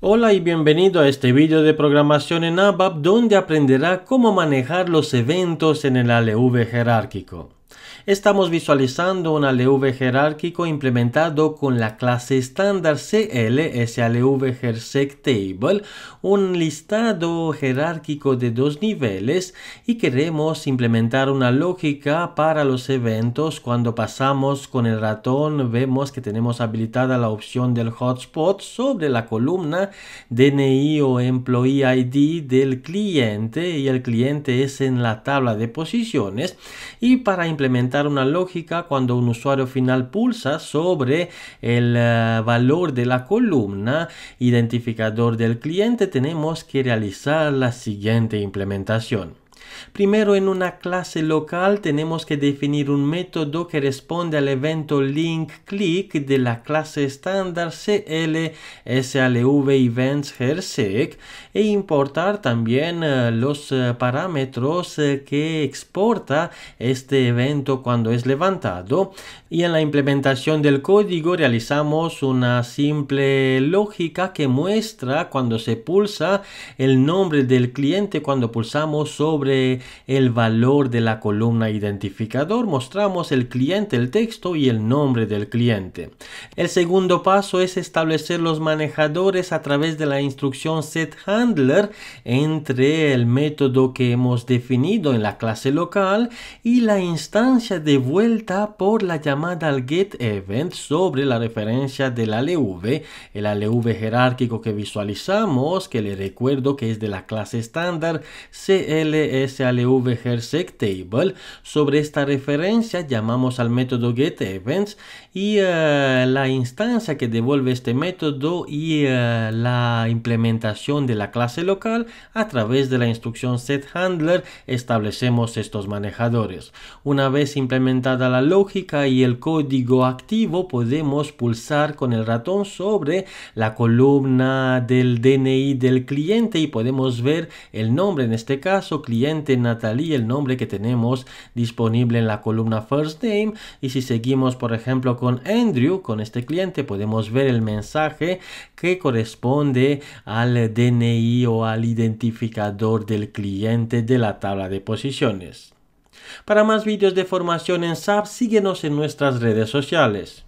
Hola y bienvenido a este vídeo de programación en ABAP donde aprenderá cómo manejar los eventos en el ALV jerárquico. Estamos visualizando un ALV jerárquico implementado con la clase estándar CLSLV Table, un listado jerárquico de dos niveles y queremos implementar una lógica para los eventos. Cuando pasamos con el ratón vemos que tenemos habilitada la opción del hotspot sobre la columna DNI o Employee ID del cliente y el cliente es en la tabla de posiciones y para implementar una lógica cuando un usuario final pulsa sobre el eh, valor de la columna identificador del cliente tenemos que realizar la siguiente implementación. Primero, en una clase local tenemos que definir un método que responde al evento link click de la clase estándar CLSLV events e importar también eh, los eh, parámetros eh, que exporta este evento cuando es levantado. Y en la implementación del código realizamos una simple lógica que muestra cuando se pulsa el nombre del cliente cuando pulsamos sobre el valor de la columna identificador mostramos el cliente, el texto y el nombre del cliente. El segundo paso es establecer los manejadores a través de la instrucción setHandler entre el método que hemos definido en la clase local y la instancia de vuelta por la llamada al getEvent sobre la referencia del ALV, el ALV jerárquico que visualizamos, que le recuerdo que es de la clase estándar CLS e SLV Hersek Table. Sobre esta referencia llamamos al método getEvents y eh, la instancia que devuelve este método y eh, la implementación de la clase local a través de la instrucción setHandler establecemos estos manejadores. Una vez implementada la lógica y el código activo podemos pulsar con el ratón sobre la columna del DNI del cliente y podemos ver el nombre en este caso cliente Natalie, el nombre que tenemos disponible en la columna First Name. Y si seguimos, por ejemplo, con Andrew, con este cliente, podemos ver el mensaje que corresponde al DNI o al identificador del cliente de la tabla de posiciones. Para más vídeos de formación en SAP, síguenos en nuestras redes sociales.